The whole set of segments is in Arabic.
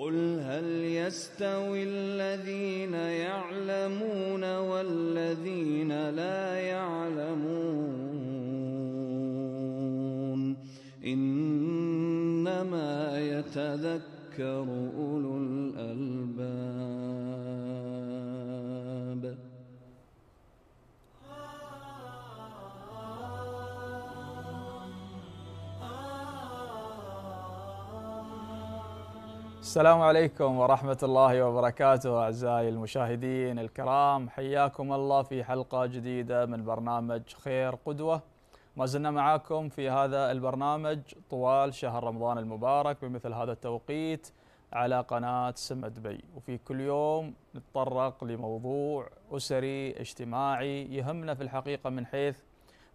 قل هل يستوي الذين يعلمون والذين لا يعلمون إنما يتذكر أولو السلام عليكم ورحمة الله وبركاته أعزائي المشاهدين الكرام حياكم الله في حلقة جديدة من برنامج خير قدوة ما زلنا معاكم في هذا البرنامج طوال شهر رمضان المبارك بمثل هذا التوقيت على قناة سمة دبي وفي كل يوم نتطرق لموضوع أسري اجتماعي يهمنا في الحقيقة من حيث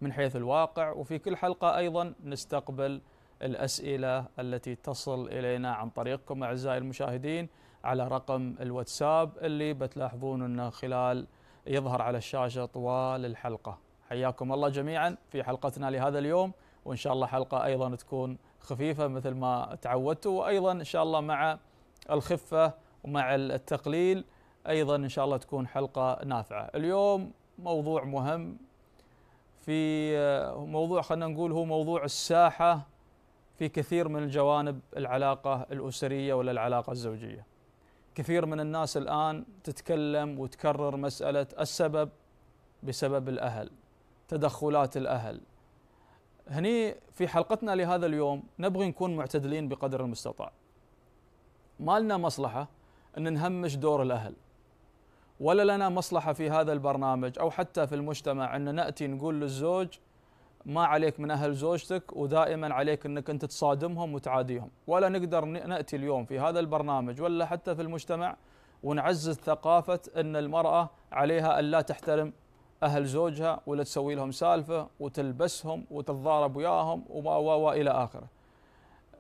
من حيث الواقع وفي كل حلقة أيضا نستقبل الأسئلة التي تصل إلينا عن طريقكم أعزائي المشاهدين على رقم الواتساب اللي بتلاحظون أنه خلال يظهر على الشاشة طوال الحلقة حياكم الله جميعا في حلقتنا لهذا اليوم وإن شاء الله حلقة أيضا تكون خفيفة مثل ما تعودتوا وأيضا إن شاء الله مع الخفة ومع التقليل أيضا إن شاء الله تكون حلقة نافعة اليوم موضوع مهم في موضوع خلينا نقول هو موضوع الساحة في كثير من الجوانب العلاقة الأسرية ولا العلاقة الزوجية كثير من الناس الآن تتكلم وتكرر مسألة السبب بسبب الأهل تدخلات الأهل هني في حلقتنا لهذا اليوم نبغي نكون معتدلين بقدر المستطاع ما لنا مصلحة أن نهمش دور الأهل ولا لنا مصلحة في هذا البرنامج أو حتى في المجتمع أن نأتي نقول للزوج ما عليك من اهل زوجتك ودائما عليك انك انت تصادمهم وتعاديهم ولا نقدر ناتي اليوم في هذا البرنامج ولا حتى في المجتمع ونعزز ثقافه ان المراه عليها الا تحترم اهل زوجها ولا تسوي لهم سالفه وتلبسهم وتتضارب وياهم والى اخره.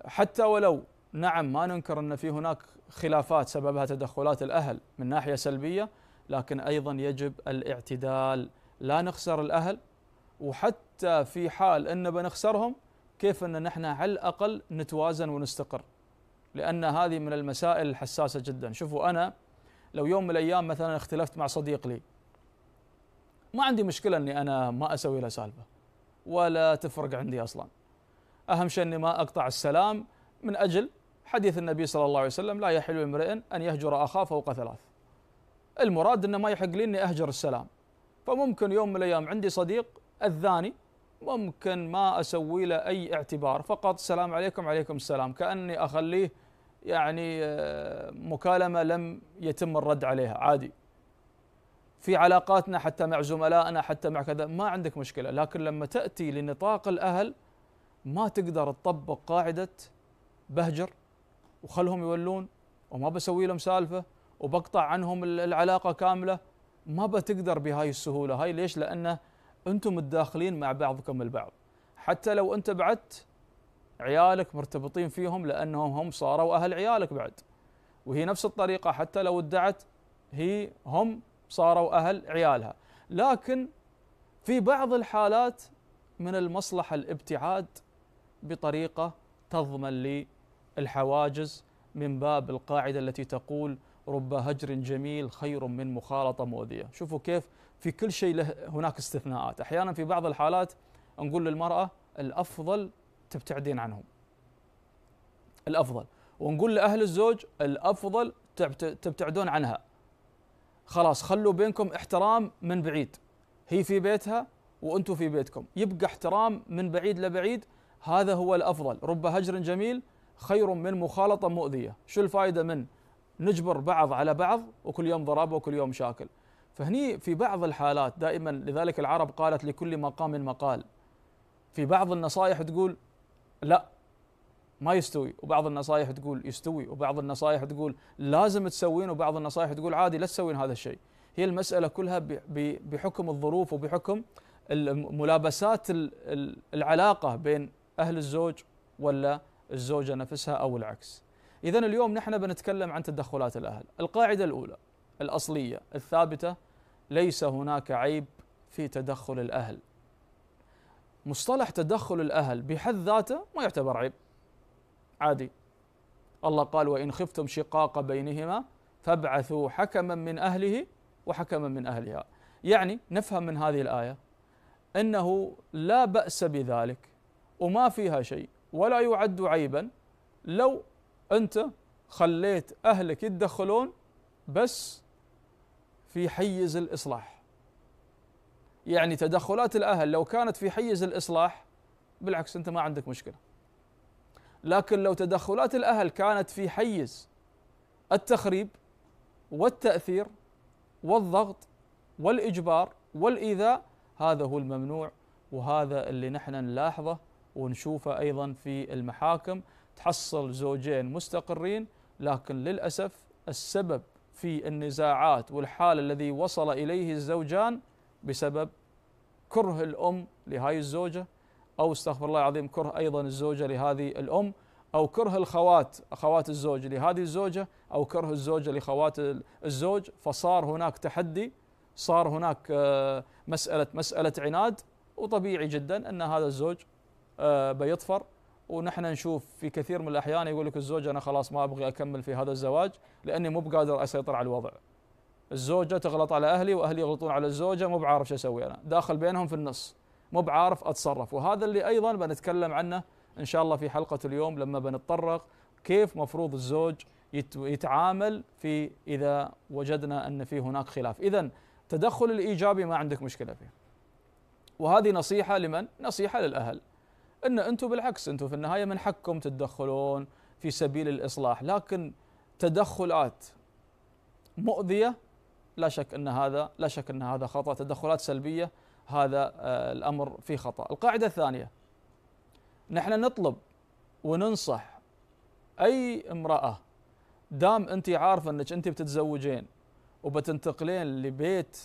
حتى ولو نعم ما ننكر ان في هناك خلافات سببها تدخلات الاهل من ناحيه سلبيه لكن ايضا يجب الاعتدال لا نخسر الاهل وحتى في حال ان بنخسرهم كيف ان نحن على الاقل نتوازن ونستقر لان هذه من المسائل الحساسه جدا شوفوا انا لو يوم من الايام مثلا اختلفت مع صديق لي ما عندي مشكله اني انا ما اسوي له سالفه ولا تفرق عندي اصلا اهم شيء اني ما اقطع السلام من اجل حديث النبي صلى الله عليه وسلم لا يحل لامرئ ان يهجر اخاه فوق ثلاث المراد انه ما يحق لي اني اهجر السلام فممكن يوم من الايام عندي صديق الثاني ممكن ما اسوي له اي اعتبار فقط السلام عليكم عليكم السلام كاني اخليه يعني آه، مكالمه لم يتم الرد عليها عادي في علاقاتنا حتى مع زملائنا حتى مع كذا ما عندك مشكله لكن لما تاتي لنطاق الاهل ما تقدر تطبق قاعده بهجر وخلهم يولون وما بسوي لهم سالفه وبقطع عنهم العلاقه كامله ما بتقدر بهاي السهوله هاي ليش لانه انتم متداخلين مع بعضكم البعض حتى لو انت بعدت عيالك مرتبطين فيهم لانهم هم صاروا اهل عيالك بعد وهي نفس الطريقه حتى لو ادعت هي هم صاروا اهل عيالها لكن في بعض الحالات من المصلحه الابتعاد بطريقه تضمن للحواجز من باب القاعده التي تقول رب هجر جميل خير من مخالطه مؤذيه شوفوا كيف في كل شيء له هناك استثناءات احيانا في بعض الحالات نقول للمراه الافضل تبتعدين عنهم الافضل ونقول لاهل الزوج الافضل تبتعدون عنها خلاص خلوا بينكم احترام من بعيد هي في بيتها وانتم في بيتكم يبقى احترام من بعيد لبعيد هذا هو الافضل رب هجر جميل خير من مخالطه مؤذيه شو الفائده من نجبر بعض على بعض وكل يوم ضرب وكل يوم شاكل فهني في بعض الحالات دائما لذلك العرب قالت لكل مقام مقال في بعض النصائح تقول لا ما يستوي وبعض النصائح تقول يستوي وبعض النصائح تقول لازم تسوين وبعض النصائح تقول عادي لا تسوين هذا الشيء هي المسألة كلها بحكم الظروف وبحكم ملابسات العلاقة بين أهل الزوج ولا الزوجة نفسها أو العكس إذا اليوم نحن بنتكلم عن تدخلات الأهل القاعدة الأولى الأصلية الثابتة ليس هناك عيب في تدخل الأهل مصطلح تدخل الأهل بحد ذاته ما يعتبر عيب عادي الله قال وإن خفتم شقاق بينهما فابعثوا حكما من أهله وحكما من أهلها يعني نفهم من هذه الآية أنه لا بأس بذلك وما فيها شيء ولا يعد عيبا لو أنت خليت أهلك يتدخلون بس في حيز الإصلاح يعني تدخلات الأهل لو كانت في حيز الإصلاح بالعكس أنت ما عندك مشكلة لكن لو تدخلات الأهل كانت في حيز التخريب والتأثير والضغط والإجبار والإيذاء هذا هو الممنوع وهذا اللي نحن نلاحظه ونشوفه أيضا في المحاكم تحصل زوجين مستقرين لكن للأسف السبب في النزاعات والحال الذي وصل إليه الزوجان بسبب كره الأم لهاي الزوجة أو استغفر الله العظيم كره أيضا الزوجة لهذه الأم أو كره الخوات أخوات الزوج لهذه الزوجة أو كره الزوجة لخوات الزوج فصار هناك تحدي صار هناك آه، مسألة مسألة عناد وطبيعي جدا أن هذا الزوج آه، بيطفر ونحن نشوف في كثير من الاحيان يقول لك الزوج انا خلاص ما ابغي اكمل في هذا الزواج لاني مو بقادر اسيطر على الوضع. الزوجه تغلط على اهلي واهلي يغلطون على الزوجه مو بعارف شو اسوي انا، داخل بينهم في النص، مو بعارف اتصرف، وهذا اللي ايضا بنتكلم عنه ان شاء الله في حلقه اليوم لما بنتطرق كيف مفروض الزوج يتعامل في اذا وجدنا ان في هناك خلاف، اذا التدخل الايجابي ما عندك مشكله فيه. وهذه نصيحه لمن؟ نصيحه للاهل. ان انتم بالعكس انتم في النهايه من حقكم تتدخلون في سبيل الاصلاح لكن تدخلات مؤذيه لا شك ان هذا لا شك ان هذا خطا تدخلات سلبيه هذا آه، الامر في خطا القاعده الثانيه نحن نطلب وننصح اي امراه دام انت عارفه انك انت بتتزوجين وبتنتقلين لبيت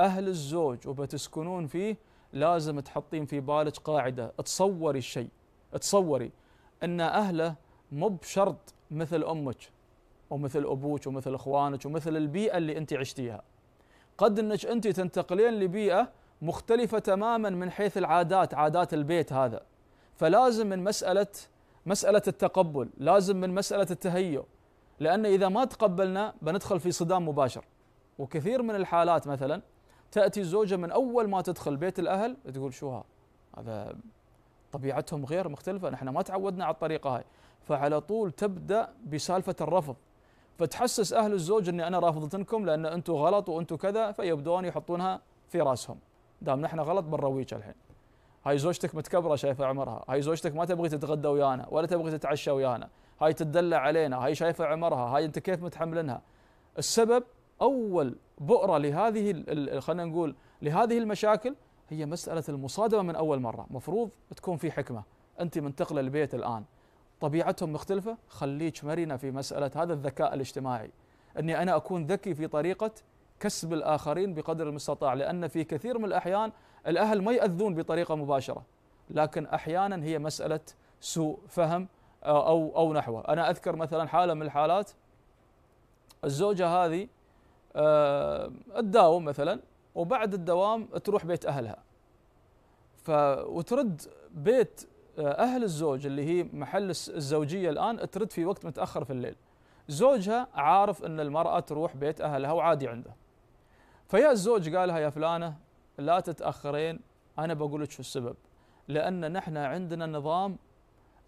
اهل الزوج وبتسكنون فيه لازم تحطين في بالك قاعده تصوري الشيء تصوري ان اهله مو بشرط مثل امك ومثل ابوك ومثل اخوانك ومثل البيئه اللي انت عشتيها قد انك انت تنتقلين لبيئه مختلفه تماما من حيث العادات عادات البيت هذا فلازم من مساله مساله التقبل لازم من مساله التهيؤ لان اذا ما تقبلنا بندخل في صدام مباشر وكثير من الحالات مثلا تاتي الزوجه من اول ما تدخل بيت الاهل تقول شو ها هذا طبيعتهم غير مختلفه نحن ما تعودنا على الطريقه هاي فعلى طول تبدا بسالفه الرفض فتحسس اهل الزوج اني انا رافضتكم لان انتم غلط وانتم كذا فيبدون يحطونها في راسهم دام نحن غلط بنرويك الحين هاي زوجتك متكبره شايفه عمرها هاي زوجتك ما تبغي تتغدى ويانا ولا تبغي تتعشى ويانا هاي تدلع علينا هاي شايفه عمرها هاي انت كيف متحملنها السبب اول بؤره لهذه خلينا نقول لهذه المشاكل هي مساله المصادمه من اول مره، مفروض تكون في حكمه، انت منتقله البيت الان طبيعتهم مختلفه، خليك مرنه في مساله هذا الذكاء الاجتماعي، اني انا اكون ذكي في طريقه كسب الاخرين بقدر المستطاع، لان في كثير من الاحيان الاهل ما ياذون بطريقه مباشره، لكن احيانا هي مساله سوء فهم آه، او او نحوه، انا اذكر مثلا حاله من الحالات الزوجه هذه تداوم آه، مثلا وبعد الدوام تروح بيت اهلها ف وترد بيت آه، اهل الزوج اللي هي محل الزوجيه الان ترد في وقت متاخر في الليل زوجها عارف ان المراه تروح بيت اهلها وعادي عنده فيا الزوج قالها يا فلانه لا تتاخرين انا بقول لك شو السبب لان نحن عندنا نظام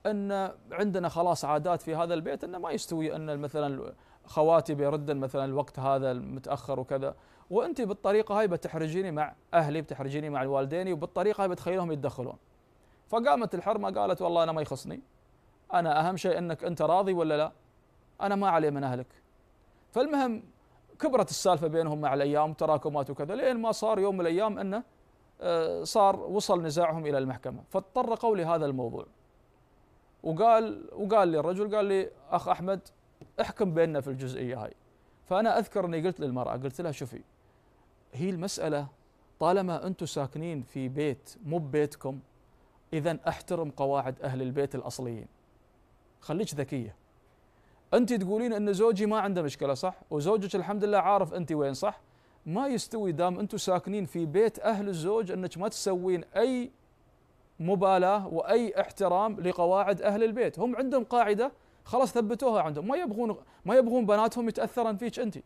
ان عندنا خلاص عادات في هذا البيت انه ما يستوي ان مثلا خواتي بيردن مثلا الوقت هذا متاخر وكذا وانت بالطريقه هاي بتحرجيني مع اهلي بتحرجيني مع والديني وبالطريقه هاي بتخليهم يتدخلون فقامت الحرمه قالت والله انا ما يخصني انا اهم شيء انك انت راضي ولا لا انا ما علي من اهلك فالمهم كبرت السالفه بينهم مع الايام تراكمات وكذا لين ما صار يوم من الايام انه آه، صار وصل نزاعهم الى المحكمه فتطرقوا لهذا الموضوع وقال وقال لي الرجل قال لي اخ احمد احكم بيننا في الجزئيه هاي فانا اذكر اني قلت للمراه قلت لها شوفي هي المساله طالما انتم ساكنين في بيت مو ببيتكم اذا احترم قواعد اهل البيت الاصليين خليك ذكيه انت تقولين ان زوجي ما عنده مشكله صح وزوجك الحمد لله عارف انت وين صح ما يستوي دام انتم ساكنين في بيت اهل الزوج انك ما تسوين اي مبالاه واي احترام لقواعد اهل البيت هم عندهم قاعده خلاص ثبتوها عندهم ما يبغون ما يبغون بناتهم يتاثرن فيك انت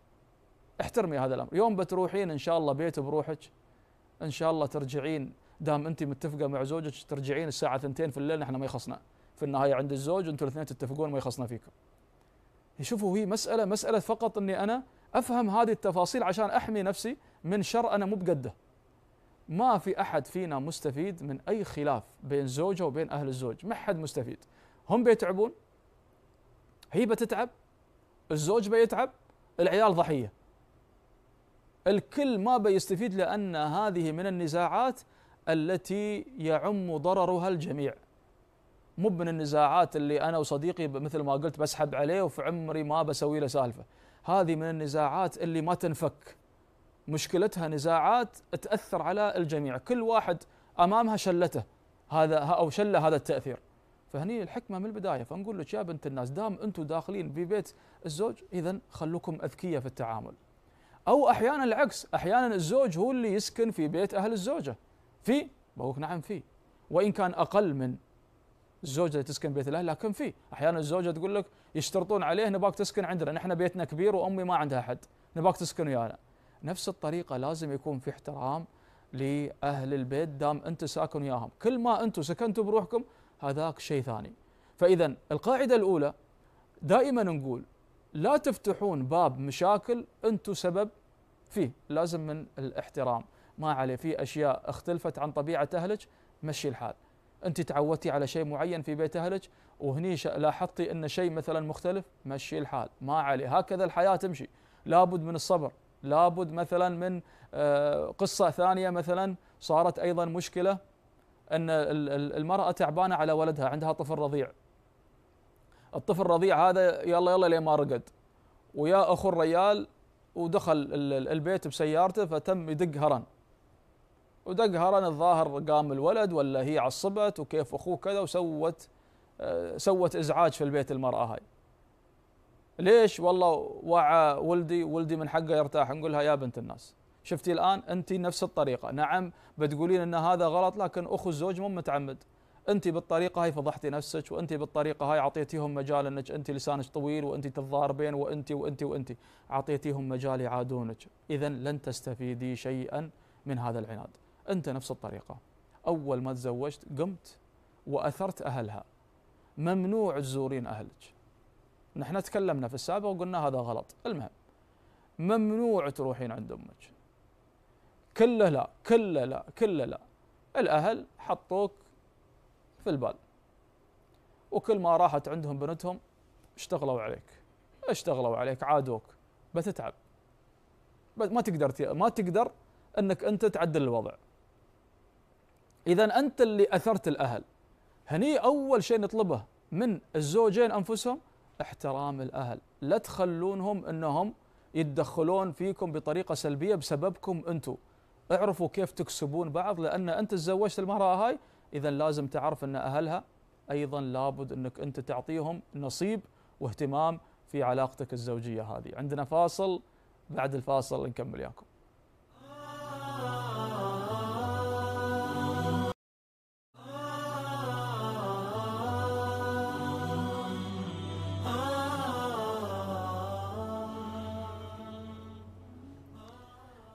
احترمي هذا الامر يوم بتروحين ان شاء الله بيت بروحك ان شاء الله ترجعين دام انت متفقه مع زوجك ترجعين الساعه 2 في الليل احنا ما يخصنا في النهايه عند الزوج انتم الاثنين تتفقون ما يخصنا فيكم شوفوا هي مساله مساله فقط اني انا افهم هذه التفاصيل عشان احمي نفسي من شر انا مو بقده ما في احد فينا مستفيد من اي خلاف بين زوجه وبين اهل الزوج ما حد مستفيد هم بيتعبون هي بتتعب الزوج بيتعب العيال ضحيه الكل ما بيستفيد لان هذه من النزاعات التي يعم ضررها الجميع مو من النزاعات اللي انا وصديقي مثل ما قلت بسحب عليه وفي عمري ما بسوي له سالفه هذه من النزاعات اللي ما تنفك مشكلتها نزاعات تاثر على الجميع كل واحد امامها شلته هذا او شله هذا التاثير فهني الحكمه من البدايه فنقول لك يا بنت الناس دام انتم داخلين في بيت الزوج اذا خلوكم اذكياء في التعامل او احيانا العكس احيانا الزوج هو اللي يسكن في بيت اهل الزوجه في بقولك نعم في وان كان اقل من الزوجه اللي تسكن بيت الاهل لكن في احيانا الزوجه تقول لك يشترطون عليه نباك تسكن عندنا نحن بيتنا كبير وامي ما عندها احد نباك تسكن ويانا نفس الطريقه لازم يكون في احترام لاهل البيت دام انت ساكن وياهم كل ما انتم سكنتوا بروحكم هذاك شيء ثاني فإذا القاعدة الأولى دائما نقول لا تفتحون باب مشاكل أنتم سبب فيه لازم من الاحترام ما عليه في أشياء اختلفت عن طبيعة أهلك مشي الحال أنت تعودتي على شيء معين في بيت أهلك وهني لاحظتي أن شيء مثلا مختلف مشي الحال ما عليه هكذا الحياة تمشي لابد من الصبر لابد مثلا من آه، قصة ثانية مثلا صارت أيضا مشكلة أن المرأة تعبانة على ولدها عندها طفل رضيع الطفل الرضيع هذا يلا يلا لين ما رقد ويا أخو الريال ودخل البيت بسيارته فتم يدق هرن ودق هرن الظاهر قام الولد ولا هي عصبت وكيف أخوه كذا وسوت آه، سوت إزعاج في البيت المرأة هاي ليش والله وعى ولدي ولدي من حقه يرتاح نقولها يا بنت الناس شفتي الان انت نفس الطريقه نعم بتقولين ان هذا غلط لكن اخو الزوج مو متعمد انت بالطريقه هاي فضحتي نفسك وانت بالطريقه هاي اعطيتيهم مجال انك انت لسانك طويل وانت تتضاربين وانت وانت وانت اعطيتيهم مجال يعادونك اذا لن تستفيدي شيئا من هذا العناد انت نفس الطريقه اول ما تزوجت قمت واثرت اهلها ممنوع تزورين اهلك نحن تكلمنا في السابق وقلنا هذا غلط المهم ممنوع تروحين عند امك كله لا كله لا كله لا الأهل حطوك في البال وكل ما راحت عندهم بنتهم اشتغلوا عليك اشتغلوا عليك عادوك بتتعب ما تقدر ما تقدر انك انت تعدل الوضع اذا انت اللي اثرت الاهل هني اول شيء نطلبه من الزوجين انفسهم احترام الاهل لا تخلونهم انهم يتدخلون فيكم بطريقه سلبيه بسببكم انتم اعرفوا كيف تكسبون بعض لان انت تزوجت المراه هاي اذا لازم تعرف ان اهلها ايضا لابد انك انت تعطيهم نصيب واهتمام في علاقتك الزوجيه هذه عندنا فاصل بعد الفاصل نكمل ياكم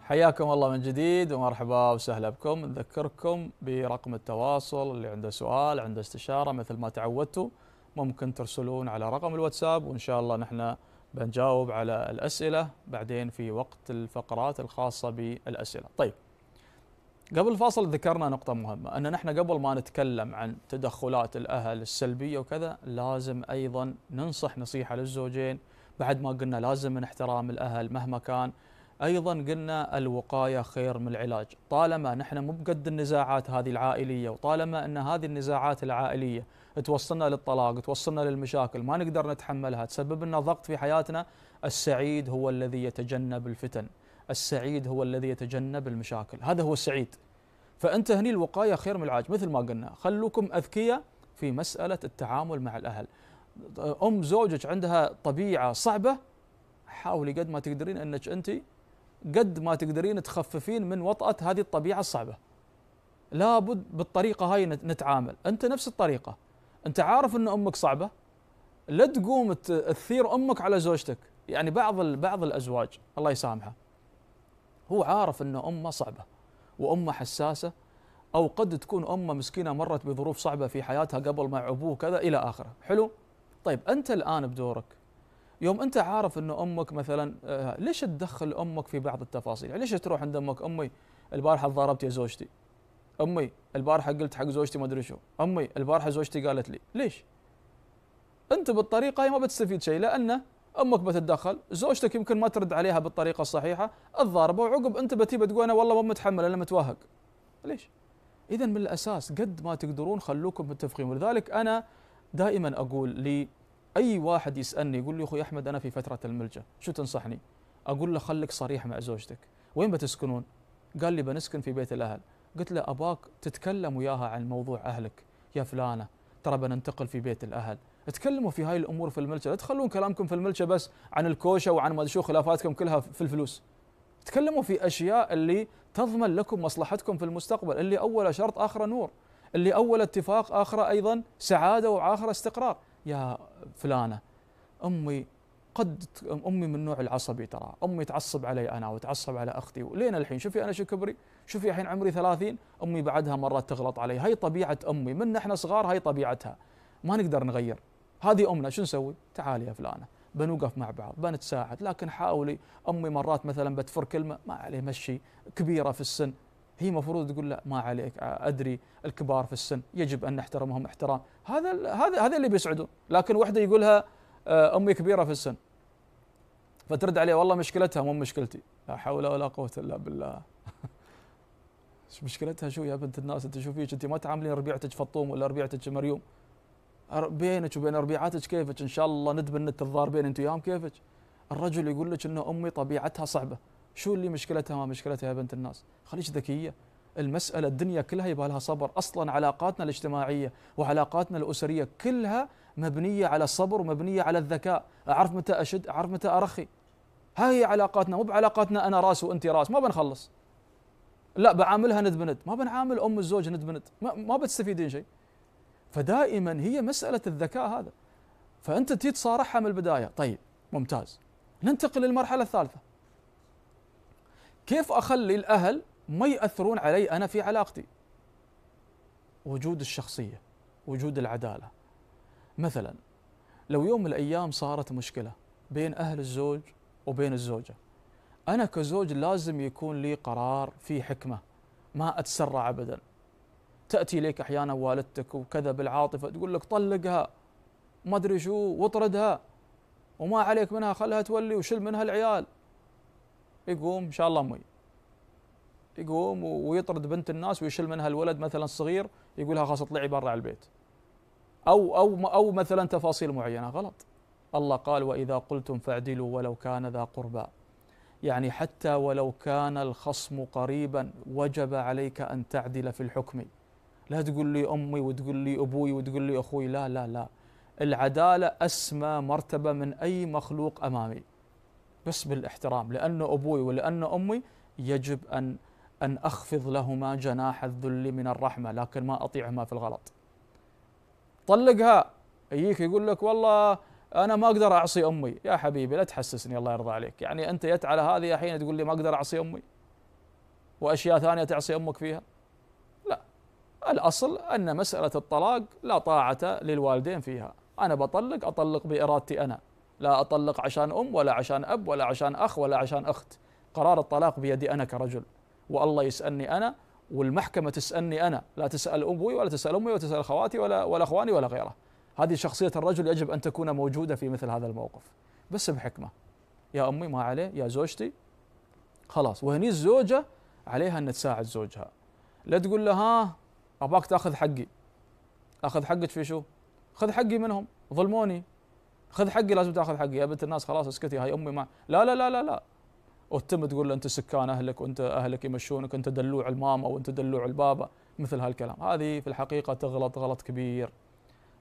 حياكم الله من جديد ومرحبا وسهلا بكم نذكركم برقم التواصل اللي عنده سؤال عنده استشارة مثل ما تعودتوا ممكن ترسلون على رقم الواتساب وإن شاء الله نحن بنجاوب على الأسئلة بعدين في وقت الفقرات الخاصة بالأسئلة طيب قبل الفاصل ذكرنا نقطة مهمة أن نحن قبل ما نتكلم عن تدخلات الأهل السلبية وكذا لازم أيضا ننصح نصيحة للزوجين بعد ما قلنا لازم من احترام الأهل مهما كان ايضا قلنا الوقايه خير من العلاج طالما نحن مو بقد النزاعات هذه العائليه وطالما ان هذه النزاعات العائليه توصلنا للطلاق توصلنا للمشاكل ما نقدر نتحملها تسبب لنا ضغط في حياتنا السعيد هو الذي يتجنب الفتن السعيد هو الذي يتجنب المشاكل هذا هو السعيد فانت هني الوقايه خير من العلاج مثل ما قلنا خلوكم اذكياء في مساله التعامل مع الاهل ام زوجك عندها طبيعه صعبه حاولي قد ما تقدرين انك انت قد ما تقدرين تخففين من وطأة هذه الطبيعة الصعبة لابد بالطريقة هاي نتعامل أنت نفس الطريقة أنت عارف أن أمك صعبة لا تقوم تثير أمك على زوجتك يعني بعض بعض الأزواج الله يسامحه هو عارف أن أمه صعبة وأمه حساسة أو قد تكون أمه مسكينة مرت بظروف صعبة في حياتها قبل مع أبوه كذا إلى آخره حلو طيب أنت الآن بدورك يوم انت عارف ان امك مثلا آه، ليش تدخل امك في بعض التفاصيل؟ يعني ليش تروح عند امك امي البارحه ضربت يا زوجتي؟ امي البارحه قلت حق زوجتي ما ادري شو، امي البارحه زوجتي قالت لي، ليش؟ انت بالطريقه هي ما بتستفيد شيء لان امك بتتدخل، زوجتك يمكن ما ترد عليها بالطريقه الصحيحه، الضاربه وعقب انت بتي بتقول انا والله ما متحمل انا متوهق. ليش؟ اذا من الاساس قد ما تقدرون خلوكم متفقين ولذلك انا دائما اقول لي اي واحد يسالني يقول لي اخوي احمد انا في فتره الملجا شو تنصحني اقول له خليك صريح مع زوجتك وين بتسكنون قال لي بنسكن في بيت الاهل قلت له اباك تتكلم وياها عن موضوع اهلك يا فلانه ترى بننتقل في بيت الاهل تكلموا في هاي الامور في الملجا لا تخلون كلامكم في الملجا بس عن الكوشه وعن ما شو خلافاتكم كلها في الفلوس تكلموا في اشياء اللي تضمن لكم مصلحتكم في المستقبل اللي اول شرط اخر نور اللي اول اتفاق اخر ايضا سعاده واخر استقرار يا فلانه امي قد امي من النوع العصبي ترى امي تعصب علي انا وتعصب على اختي ولين الحين شوفي انا شو كبري شوفي الحين عمري ثلاثين امي بعدها مرات تغلط علي هاي طبيعه امي من احنا صغار هاي طبيعتها ما نقدر نغير هذه امنا شو نسوي تعالي يا فلانه بنوقف مع بعض بنتساعد لكن حاولي امي مرات مثلا بتفر كلمه ما عليه مشي كبيره في السن هي مفروض تقول لا ما عليك ادري الكبار في السن يجب ان نحترمهم احترام هذا هذا هذا اللي بيسعدون لكن وحده يقولها آه، امي كبيره في السن فترد عليه والله مشكلتها مو مشكلتي لا حول ولا قوه الا بالله ايش مشكلتها شو يا بنت الناس انت شو فيك انت ما تعاملين ربيعتك فطوم ولا ربيعتك مريوم بينك وبين ربيعاتك كيفك ان شاء الله ندب ان تتضاربين انت وياهم كيفك الرجل يقول لك انه امي طبيعتها صعبه شو اللي مشكلتها ما مشكلتها يا بنت الناس خليش ذكيه المسألة الدنيا كلها يبغى لها صبر أصلا علاقاتنا الاجتماعية وعلاقاتنا الأسرية كلها مبنية على الصبر ومبنية على الذكاء أعرف متى أشد أعرف متى أرخي هاي علاقاتنا مو بعلاقاتنا أنا راس وأنت راس ما بنخلص لا بعاملها ند بند ما بنعامل أم الزوج ند بند ما, ما بتستفيدين شيء فدائما هي مسألة الذكاء هذا فأنت تيجي تصارحها من البداية طيب ممتاز ننتقل للمرحلة الثالثة كيف اخلي الاهل ما ياثرون علي انا في علاقتي وجود الشخصيه وجود العداله مثلا لو يوم من الايام صارت مشكله بين اهل الزوج وبين الزوجه انا كزوج لازم يكون لي قرار في حكمه ما اتسرع ابدا تاتي اليك احيانا والدتك وكذا بالعاطفه تقول لك طلقها ما ادري شو واطردها وما عليك منها خلها تولي وشل منها العيال يقوم ان شاء الله امي يقوم ويطرد بنت الناس ويشل منها الولد مثلا صغير يقولها خلاص اطلعي برا على البيت او او او مثلا تفاصيل معينه غلط الله قال واذا قلتم فاعدلوا ولو كان ذا قربى يعني حتى ولو كان الخصم قريبا وجب عليك ان تعدل في الحكم لا تقول لي امي وتقول لي ابوي وتقول لي اخوي لا لا لا العداله اسمى مرتبه من اي مخلوق امامي بس بالاحترام لأنه أبوي ولأنه أمي يجب أن أن أخفض لهما جناح الذل من الرحمة لكن ما أطيعهما في الغلط طلقها يجيك يقول لك والله أنا ما أقدر أعصي أمي يا حبيبي لا تحسسني الله يرضى عليك يعني أنت يت على هذه الحين تقول لي ما أقدر أعصي أمي وأشياء ثانية تعصي أمك فيها لا الأصل أن مسألة الطلاق لا طاعة للوالدين فيها أنا بطلق أطلق بإرادتي أنا لا أطلق عشان أم ولا عشان أب ولا عشان أخ ولا عشان أخت قرار الطلاق بيدي أنا كرجل والله يسألني أنا والمحكمة تسألني أنا لا تسأل أبوي ولا تسأل أمي ولا تسأل خواتي ولا, ولا أخواني ولا غيره هذه شخصية الرجل يجب أن تكون موجودة في مثل هذا الموقف بس بحكمة يا أمي ما عليه يا زوجتي خلاص وهني الزوجة عليها أن تساعد زوجها لا تقول له ها أباك تأخذ حقي أخذ حقك في شو خذ حقي منهم ظلموني خذ حقي لازم تاخذ حقي يا بنت الناس خلاص اسكتي هاي امي ما لا لا لا لا لا وتم تقول له انت سكان اهلك وانت اهلك يمشونك انت دلوع الماما وانت دلوع البابا مثل هالكلام هذه في الحقيقه تغلط غلط كبير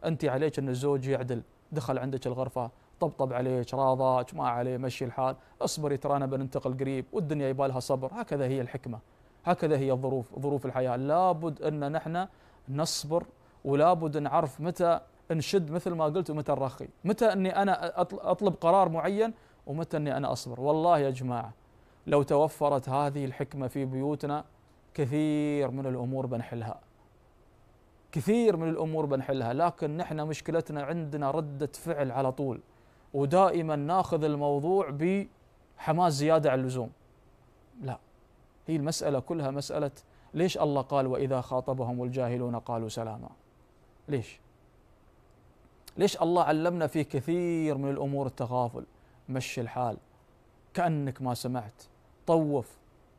انت عليك ان الزوج يعدل دخل عندك الغرفه طبطب عليك راضاك ما عليه مشي الحال اصبري ترانا بننتقل قريب والدنيا يبالها صبر هكذا هي الحكمه هكذا هي الظروف ظروف الحياه لابد ان نحن نصبر ولابد نعرف متى نشد مثل ما قلت ومتى نرخي متى أني أنا أطلب قرار معين ومتى أني أنا أصبر والله يا جماعة لو توفرت هذه الحكمة في بيوتنا كثير من الأمور بنحلها كثير من الأمور بنحلها لكن نحن مشكلتنا عندنا ردة فعل على طول ودائما ناخذ الموضوع بحماس زيادة عن اللزوم لا هي المسألة كلها مسألة ليش الله قال وإذا خاطبهم الجاهلون قالوا سلاما ليش؟ ليش الله علمنا في كثير من الأمور التغافل مشي الحال كأنك ما سمعت طوف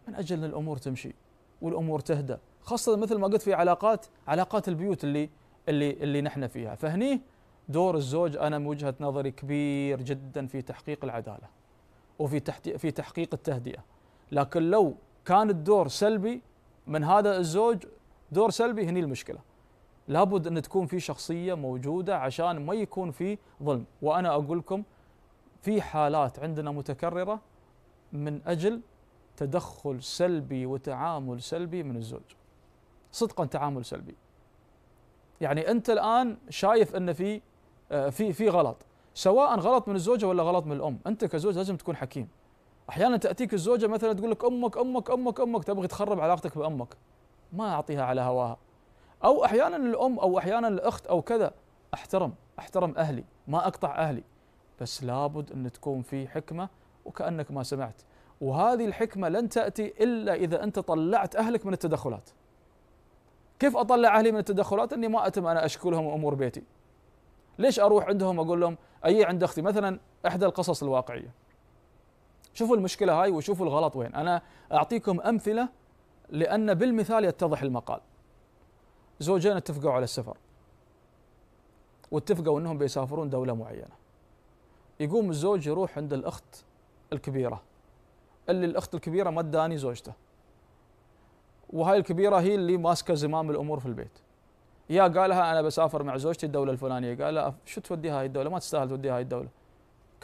من أجل أن الأمور تمشي والأمور تهدى خاصة مثل ما قلت في علاقات علاقات البيوت اللي اللي اللي نحن فيها فهني دور الزوج أنا من وجهة نظري كبير جدا في تحقيق العدالة وفي في تحقيق التهدئة لكن لو كان الدور سلبي من هذا الزوج دور سلبي هني المشكله لابد ان تكون في شخصيه موجوده عشان ما يكون في ظلم وانا اقول لكم في حالات عندنا متكرره من اجل تدخل سلبي وتعامل سلبي من الزوج صدقا تعامل سلبي يعني انت الان شايف ان في آه، في في غلط سواء غلط من الزوجه ولا غلط من الام انت كزوج لازم تكون حكيم احيانا تاتيك الزوجه مثلا تقول لك امك امك امك امك تبغي تخرب علاقتك بامك ما اعطيها على هواها او احيانا الام او احيانا الاخت او كذا احترم احترم اهلي ما اقطع اهلي بس لابد ان تكون في حكمه وكانك ما سمعت وهذه الحكمه لن تاتي الا اذا انت طلعت اهلك من التدخلات كيف اطلع اهلي من التدخلات اني ما اتم انا اشكلهم امور بيتي ليش اروح عندهم اقول لهم اي عند اختي مثلا احدى القصص الواقعيه شوفوا المشكله هاي وشوفوا الغلط وين انا اعطيكم امثله لان بالمثال يتضح المقال زوجين اتفقوا على السفر واتفقوا انهم بيسافرون دوله معينه يقوم الزوج يروح عند الاخت الكبيره اللي الاخت الكبيره ما داني زوجته وهاي الكبيره هي اللي ماسكه زمام الامور في البيت يا قالها انا بسافر مع زوجتي الدوله الفلانيه قال شو توديها هاي الدوله ما تستاهل توديها هاي الدوله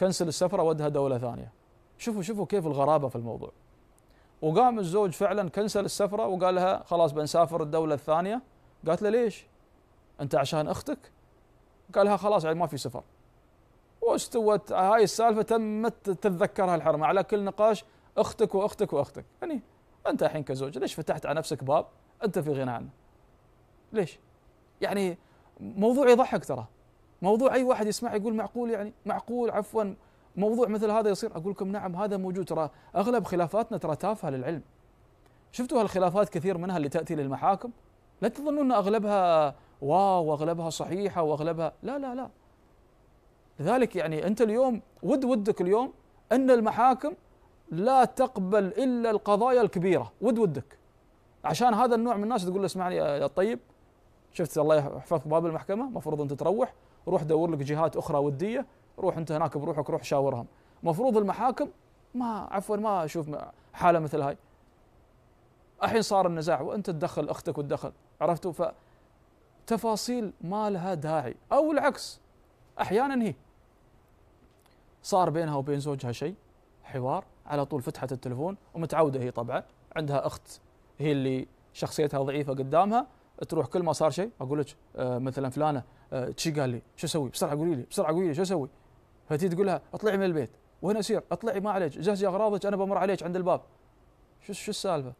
كنسل السفره ودها دوله ثانيه شوفوا شوفوا كيف الغرابه في الموضوع وقام الزوج فعلا كنسل السفره وقال لها خلاص بنسافر الدوله الثانيه قالت له ليش؟ انت عشان اختك؟ قال لها خلاص يعني ما في سفر واستوت هاي السالفه تمت تتذكرها الحرمه على كل نقاش اختك واختك واختك يعني انت الحين كزوج ليش فتحت على نفسك باب انت في غنى عنه ليش يعني موضوع يضحك ترى موضوع اي واحد يسمع يقول معقول يعني معقول عفوا موضوع مثل هذا يصير اقول لكم نعم هذا موجود ترى اغلب خلافاتنا ترى تافهه للعلم شفتوا هالخلافات كثير منها اللي تاتي للمحاكم لا تظنون أن أغلبها واو وأغلبها صحيحة وأغلبها لا لا لا لذلك يعني أنت اليوم ود ودك اليوم أن المحاكم لا تقبل إلا القضايا الكبيرة ود ودك عشان هذا النوع من الناس تقول له اسمعني يا طيب شفت الله يحفظك باب المحكمة المفروض أنت تروح روح دور لك جهات أخرى ودية روح أنت هناك بروحك روح شاورهم مفروض المحاكم ما عفوا ما أشوف حالة مثل هاي الحين صار النزاع وانت تدخل اختك وتدخل عرفتوا فتفاصيل ما لها داعي او العكس احيانا هي صار بينها وبين زوجها شيء حوار على طول فتحت التلفون ومتعوده هي طبعا عندها اخت هي اللي شخصيتها ضعيفه قدامها تروح كل ما صار شيء اقول لك آه، مثلا فلانه تشي آه، قال لي شو اسوي بسرعه قولي لي بسرعه قولي لي شو اسوي فتي تقول لها اطلعي من البيت وهنا سير اطلعي ما عليك جهزي اغراضك انا بمر عليك عند الباب شو شو السالفه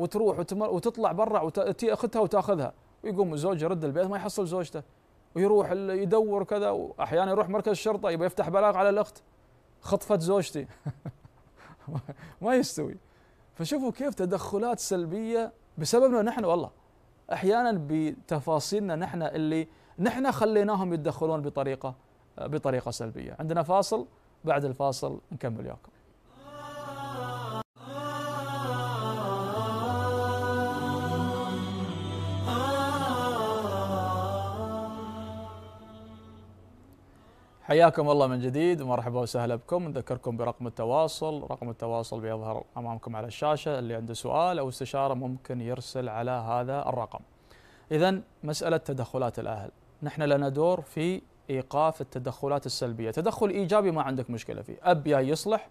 وتروح وتمر وتطلع برا وتأتي اختها وتاخذها ويقوم الزوج يرد البيت ما يحصل زوجته ويروح يدور كذا واحيانا يروح مركز الشرطه يبغى يفتح بلاغ على الاخت خطفت زوجتي ما يستوي فشوفوا كيف تدخلات سلبيه بسببنا نحن والله احيانا بتفاصيلنا نحن اللي نحن خليناهم يتدخلون بطريقه بطريقه سلبيه عندنا فاصل بعد الفاصل نكمل وياكم حياكم الله من جديد ومرحبا وسهلا بكم نذكركم برقم التواصل رقم التواصل بيظهر أمامكم على الشاشة اللي عنده سؤال أو استشارة ممكن يرسل على هذا الرقم إذا مسألة تدخلات الأهل نحن لنا دور في إيقاف التدخلات السلبية تدخل إيجابي ما عندك مشكلة فيه أب يصلح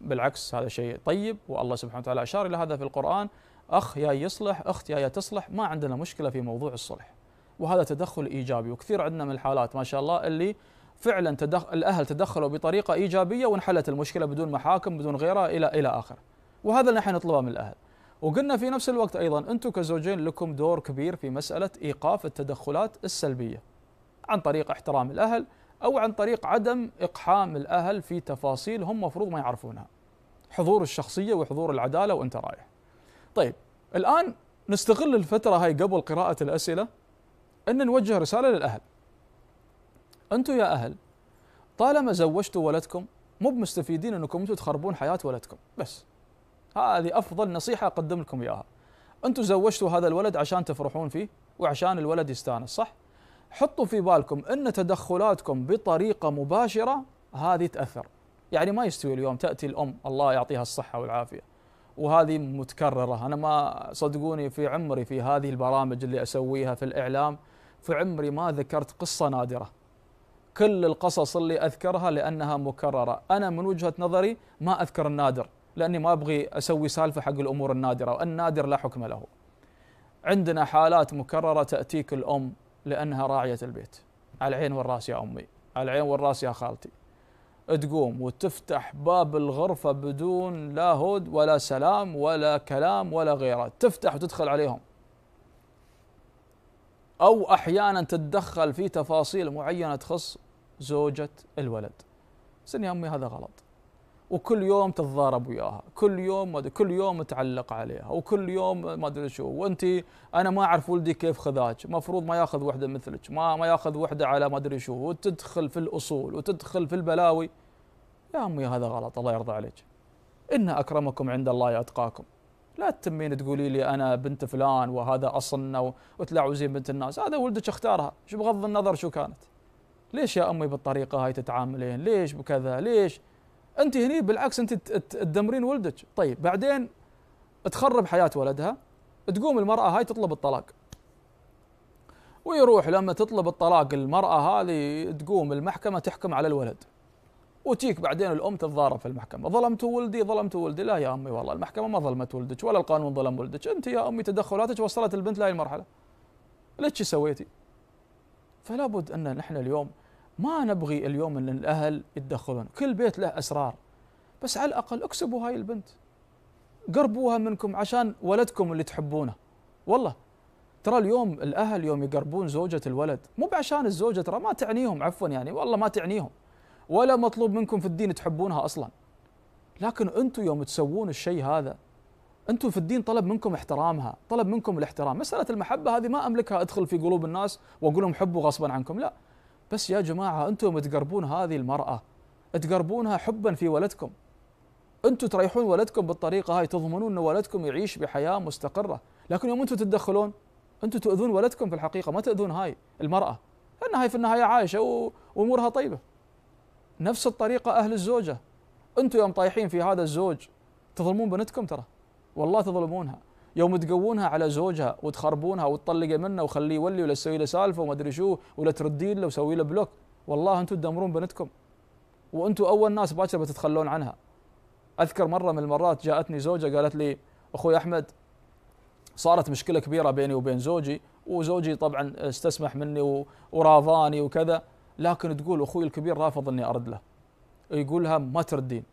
بالعكس هذا شيء طيب والله سبحانه وتعالى أشار إلى هذا في القرآن أخ يا يصلح أخت يا تصلح ما عندنا مشكلة في موضوع الصلح وهذا تدخل إيجابي وكثير عندنا من الحالات ما شاء الله اللي فعلا تدخل الاهل تدخلوا بطريقه ايجابيه وانحلت المشكله بدون محاكم بدون غيرها الى الى اخره. وهذا اللي نحن نطلبه من الاهل. وقلنا في نفس الوقت ايضا انتم كزوجين لكم دور كبير في مساله ايقاف التدخلات السلبيه. عن طريق احترام الاهل او عن طريق عدم اقحام الاهل في تفاصيل هم مفروض ما يعرفونها. حضور الشخصيه وحضور العداله وانت رايح. طيب الان نستغل الفتره هاي قبل قراءه الاسئله ان نوجه رساله للاهل. انتم يا اهل طالما زوجتوا ولدكم مو بمستفيدين انكم انتم تخربون حياه ولدكم بس هذه افضل نصيحه اقدم لكم اياها انتم زوجتوا هذا الولد عشان تفرحون فيه وعشان الولد يستانس صح حطوا في بالكم ان تدخلاتكم بطريقه مباشره هذه تاثر يعني ما يستوي اليوم تاتي الام الله يعطيها الصحه والعافيه وهذه متكرره انا ما صدقوني في عمري في هذه البرامج اللي اسويها في الاعلام في عمري ما ذكرت قصه نادره كل القصص اللي أذكرها لأنها مكررة أنا من وجهة نظري ما أذكر النادر لأني ما أبغي أسوي سالفة حق الأمور النادرة والنادر لا حكم له عندنا حالات مكررة تأتيك الأم لأنها راعية البيت على العين والراس يا أمي على العين والراس يا خالتي تقوم وتفتح باب الغرفة بدون لا هود ولا سلام ولا كلام ولا غيره تفتح وتدخل عليهم أو أحيانا تتدخل في تفاصيل معينة تخص زوجة الولد سن يا امي هذا غلط وكل يوم تتضارب وياها كل يوم ما كل يوم تعلق عليها وكل يوم ما ادري شو وانت انا ما اعرف ولدي كيف خذاك المفروض ما ياخذ وحده مثلك ما ما ياخذ وحده على ما ادري شو وتدخل في الاصول وتدخل في البلاوي يا امي هذا غلط الله يرضى عليك ان اكرمكم عند الله اتقاكم لا تتمين تقولي لي انا بنت فلان وهذا اصلنا وتلاعوزين بنت الناس هذا ولدك اختارها شو بغض النظر شو كانت ليش يا امي بالطريقه هاي تتعاملين ليش بكذا ليش انت هني بالعكس انت تدمرين ولدك طيب بعدين تخرب حياه ولدها تقوم المراه هاي تطلب الطلاق ويروح لما تطلب الطلاق المراه هذه تقوم المحكمه تحكم على الولد وتيك بعدين الام تتضارب في المحكمه ظلمت ولدي ظلمت ولدي لا يا امي والله المحكمه ما ظلمت ولدك ولا القانون ظلم ولدك انت يا امي تدخلاتك وصلت البنت لهي المرحله ليش سويتي فلا بد ان نحن اليوم ما نبغي اليوم ان الاهل يتدخلون كل بيت له اسرار بس على الاقل اكسبوا هاي البنت قربوها منكم عشان ولدكم اللي تحبونه والله ترى اليوم الاهل يوم يقربون زوجة الولد مو بعشان الزوجة ترى ما تعنيهم عفوا يعني والله ما تعنيهم ولا مطلوب منكم في الدين تحبونها اصلا لكن انتم يوم تسوون الشيء هذا انتم في الدين طلب منكم احترامها طلب منكم الاحترام مسألة المحبة هذه ما املكها ادخل في قلوب الناس واقول لهم حبوا غصبا عنكم لا بس يا جماعة أنتم تقربون هذه المرأة تقربونها حبا في ولدكم أنتم تريحون ولدكم بالطريقة هاي تضمنون أن ولدكم يعيش بحياة مستقرة لكن يوم أنتم تتدخلون أنتم تؤذون ولدكم في الحقيقة ما تؤذون هاي المرأة لأن هاي في النهاية عايشة وأمورها طيبة نفس الطريقة أهل الزوجة أنتم يوم طايحين في هذا الزوج تظلمون بنتكم ترى والله تظلمونها يوم تقوونها على زوجها وتخربونها وتطلقه منه وخليه يولي ولا تسوي له سالفه وما ادري شو ولا تردين له وسوي له بلوك والله انتم تدمرون بنتكم وانتم اول ناس باكر بتتخلون عنها اذكر مره من المرات جاءتني زوجه قالت لي اخوي احمد صارت مشكله كبيره بيني وبين زوجي وزوجي طبعا استسمح مني وراضاني وكذا لكن تقول اخوي الكبير رافض اني ارد له يقولها ما تردين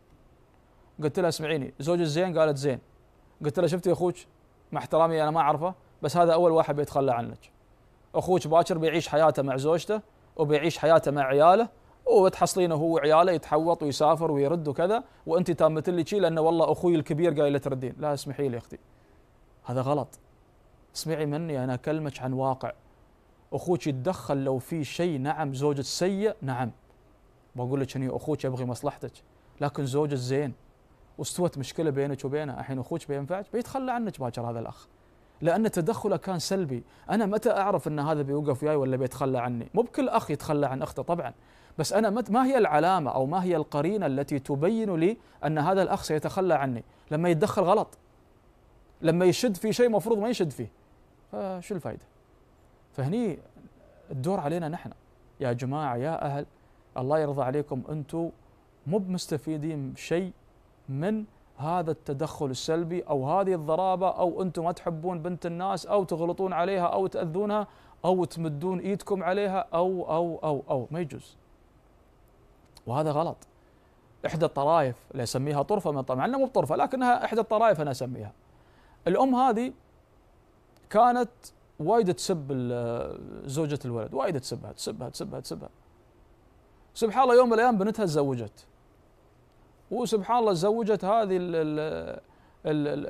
قلت لها اسمعيني زوج الزين قالت زين قلت لها شفتي اخوك مع احترامي انا ما اعرفه بس هذا اول واحد بيتخلى عنك اخوك باكر بيعيش حياته مع زوجته وبيعيش حياته مع عياله وتحصلينه هو وعياله يتحوط ويسافر ويرد وكذا وانت تامت لي شي لانه والله اخوي الكبير قايل تردين لا اسمحي لي اختي هذا غلط اسمعي مني انا اكلمك عن واقع اخوك يتدخل لو في شيء نعم زوجك سيء نعم بقول لك اني اخوك يبغي مصلحتك لكن زوجك زين واستوت مشكله بينك وبينه الحين اخوك بينفعك بيتخلى عنك باكر هذا الاخ لان تدخله كان سلبي انا متى اعرف ان هذا بيوقف وياي ولا بيتخلى عني مو بكل اخ يتخلى عن اخته طبعا بس انا مت ما هي العلامه او ما هي القرينه التي تبين لي ان هذا الاخ سيتخلى عني لما يتدخل غلط لما يشد في شيء المفروض ما يشد فيه فشو الفائده فهني الدور علينا نحن يا جماعه يا اهل الله يرضى عليكم انتم مو بمستفيدين شيء من هذا التدخل السلبي او هذه الضرابه او انتم ما تحبون بنت الناس او تغلطون عليها او تاذونها او تمدون ايدكم عليها او او او او ما يجوز. وهذا غلط. احدى الطرائف اللي اسميها طرفه من مع انها مو بطرفه لكنها احدى الطرائف انا اسميها. الام هذه كانت وايد تسب زوجة الولد وايد تسبها تسبها تسبها تسبها سبحان الله يوم من الايام بنتها تزوجت وسبحان الله زوجت هذه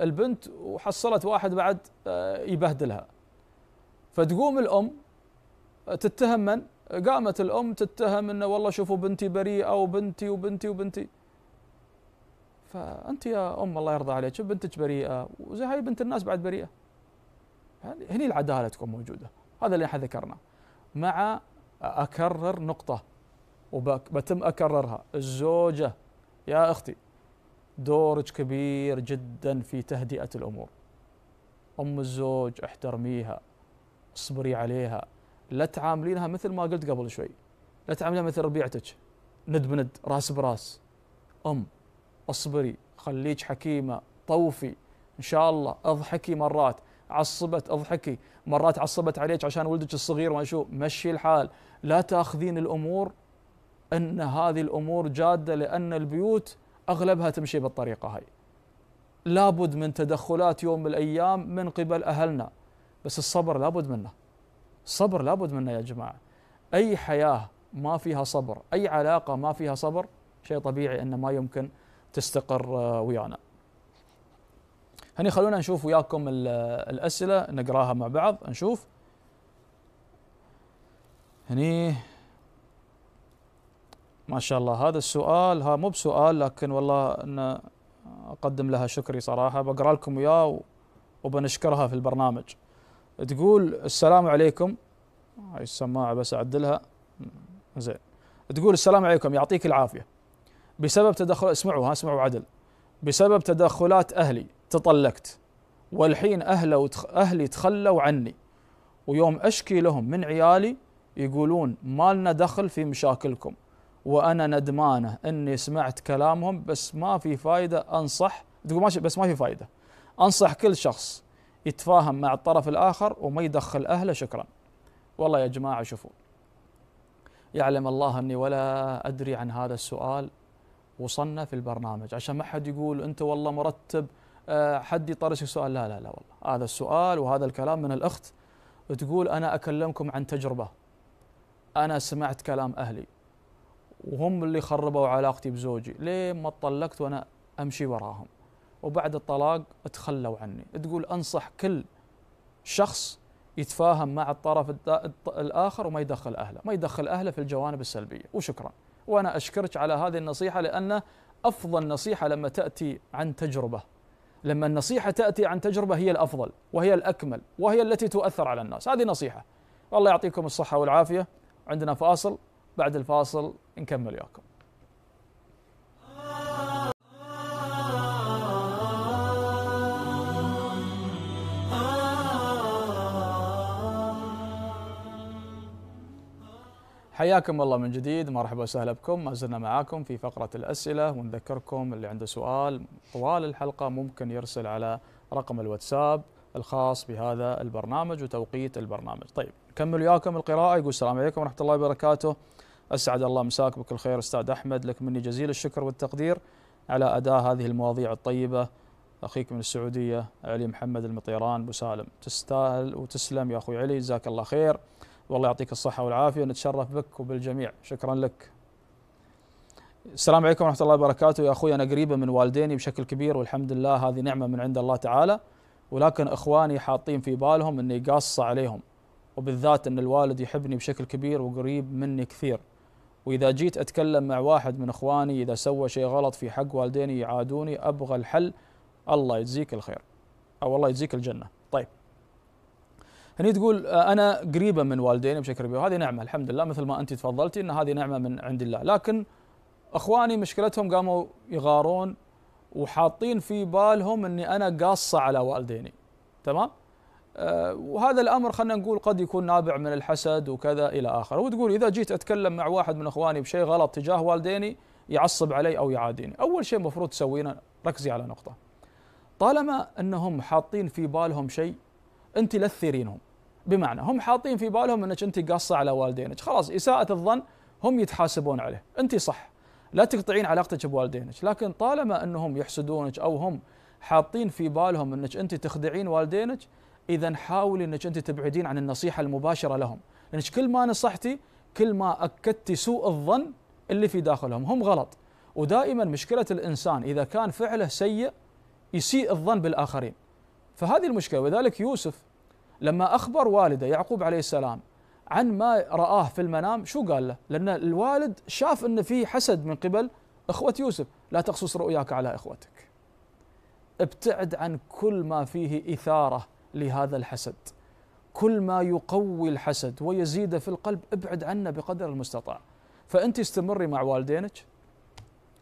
البنت وحصلت واحد بعد آه، يبهدلها فتقوم الام آه، تتهم من؟ قامت الام تتهم انه والله شوفوا بنتي بريئه وبنتي وبنتي وبنتي فانت يا ام الله يرضى عليك بنتك بريئه وزي هاي بنت الناس بعد بريئه يعني هني العداله تكون موجوده هذا اللي احنا ذكرناه مع اكرر نقطه وبتم اكررها الزوجه يا أختي دورك كبير جدا في تهدئة الأمور أم الزوج احترميها اصبري عليها لا تعاملينها مثل ما قلت قبل شوي لا تعاملينها مثل ربيعتك ند بند راس براس أم اصبري خليك حكيمة طوفي إن شاء الله اضحكي مرات عصبت اضحكي مرات عصبت عليك عشان ولدك الصغير ما شو مشي الحال لا تاخذين الأمور ان هذه الامور جاده لان البيوت اغلبها تمشي بالطريقه هاي. لابد من تدخلات يوم من الايام من قبل اهلنا بس الصبر لابد منه. الصبر لابد منه يا جماعه. اي حياه ما فيها صبر، اي علاقه ما فيها صبر شيء طبيعي انه ما يمكن تستقر آه، ويانا. هني خلونا نشوف وياكم الاسئله نقراها مع بعض نشوف. هني ما شاء الله هذا السؤال ها مو بسؤال لكن والله أنا أقدم لها شكري صراحة بقرأ لكم إياه وبنشكرها في البرنامج تقول السلام عليكم هاي السماعة بس أعدلها زين تقول السلام عليكم يعطيك العافية بسبب تدخل اسمعوا ها اسمعوا عدل بسبب تدخلات أهلي تطلقت والحين وتخ أهلي تخلوا عني ويوم أشكي لهم من عيالي يقولون ما لنا دخل في مشاكلكم وانا ندمانه اني سمعت كلامهم بس ما في فائده انصح تقول ماشي بس ما في فائده انصح كل شخص يتفاهم مع الطرف الاخر وما يدخل اهله شكرا والله يا جماعه شوفوا يعلم الله اني ولا ادري عن هذا السؤال وصلنا في البرنامج عشان ما حد يقول انت والله مرتب آه، حد يطرشك سؤال لا لا لا والله هذا السؤال وهذا الكلام من الاخت تقول انا اكلمكم عن تجربه انا سمعت كلام اهلي وهم اللي خربوا علاقتي بزوجي ليه ما اتطلقت وانا امشي وراهم وبعد الطلاق تخلوا عني تقول انصح كل شخص يتفاهم مع الطرف الاخر وما يدخل اهله ما يدخل اهله في الجوانب السلبيه وشكرا وانا اشكرك على هذه النصيحه لانه افضل نصيحه لما تاتي عن تجربه لما النصيحه تاتي عن تجربه هي الافضل وهي الاكمل وهي التي تؤثر على الناس هذه نصيحه الله يعطيكم الصحه والعافيه عندنا فاصل بعد الفاصل نكمل وياكم حياكم الله من جديد مرحبا وسهلا بكم ما زلنا معاكم في فقرة الأسئلة ونذكركم اللي عنده سؤال طوال الحلقة ممكن يرسل على رقم الواتساب الخاص بهذا البرنامج وتوقيت البرنامج طيب نكمل وياكم القراءة يقول السلام عليكم ورحمة الله وبركاته أسعد الله مساك بكل خير أستاذ أحمد لك مني جزيل الشكر والتقدير على أداء هذه المواضيع الطيبة أخيك من السعودية علي محمد المطيران بسالم تستاهل وتسلم يا أخوي علي جزاك الله خير والله يعطيك الصحة والعافية نتشرف بك وبالجميع شكرا لك السلام عليكم ورحمة الله وبركاته يا أخوي أنا قريبة من والديني بشكل كبير والحمد لله هذه نعمة من عند الله تعالى ولكن إخواني حاطين في بالهم أني قاصة عليهم وبالذات أن الوالد يحبني بشكل كبير وقريب مني كثير وإذا جيت أتكلم مع واحد من إخواني إذا سوى شيء غلط في حق والديني يعادوني أبغى الحل الله يجزيك الخير أو الله يجزيك الجنة طيب هني تقول آه، أنا قريبة من والديني بشكل كبير وهذه نعمة الحمد لله مثل ما أنت تفضلتي أن هذه نعمة من عند الله لكن إخواني مشكلتهم قاموا يغارون وحاطين في بالهم أني أنا قاصة على والديني تمام؟ آه، وهذا الامر خلينا نقول قد يكون نابع من الحسد وكذا الى اخره وتقول اذا جيت اتكلم مع واحد من اخواني بشيء غلط تجاه والديني يعصب علي او يعاديني اول شيء المفروض تسوينه ركزي على نقطه طالما انهم حاطين في بالهم شيء انت لا تثيرينهم بمعنى هم حاطين في بالهم انك انت قاصه على والدينك خلاص اساءه الظن هم يتحاسبون عليه انت صح لا تقطعين علاقتك بوالدينك لكن طالما انهم يحسدونك او هم حاطين في بالهم انك انت تخدعين والدينك اذا حاولي انك انت تبعدين عن النصيحه المباشره لهم لانك كل ما نصحتي كل ما اكدتي سوء الظن اللي في داخلهم هم غلط ودائما مشكله الانسان اذا كان فعله سيء يسيء الظن بالاخرين فهذه المشكله وذلك يوسف لما اخبر والده يعقوب عليه السلام عن ما رآه في المنام شو قال له؟ لأن الوالد شاف أن في حسد من قبل إخوة يوسف لا تقصص رؤياك على إخوتك ابتعد عن كل ما فيه إثارة لهذا الحسد كل ما يقوي الحسد ويزيده في القلب ابعد عنه بقدر المستطاع فانت استمري مع والدينك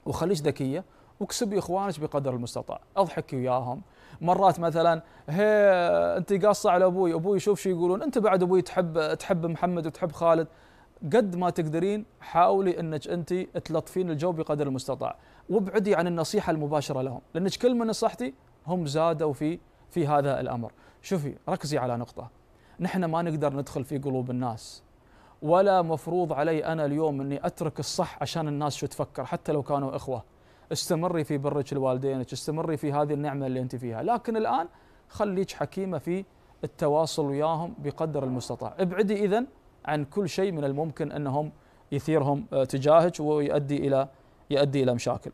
وخليك ذكيه واكسبي اخوانك بقدر المستطاع اضحكي وياهم مرات مثلا هي انت قاصه على ابوي ابوي شوف شو يقولون انت بعد ابوي تحب تحب محمد وتحب خالد قد ما تقدرين حاولي انك انت تلطفين الجو بقدر المستطاع وابعدي عن النصيحه المباشره لهم لانك كل ما نصحتي هم زادوا في في هذا الامر شوفي ركزي على نقطة نحن ما نقدر ندخل في قلوب الناس ولا مفروض علي أنا اليوم أني أترك الصح عشان الناس شو تفكر حتى لو كانوا إخوة استمري في برك لوالدينك استمري في هذه النعمة اللي أنت فيها لكن الآن خليك حكيمة في التواصل وياهم بقدر المستطاع ابعدي إذن عن كل شيء من الممكن أنهم يثيرهم آه، تجاهك ويؤدي إلى يؤدي إلى مشاكل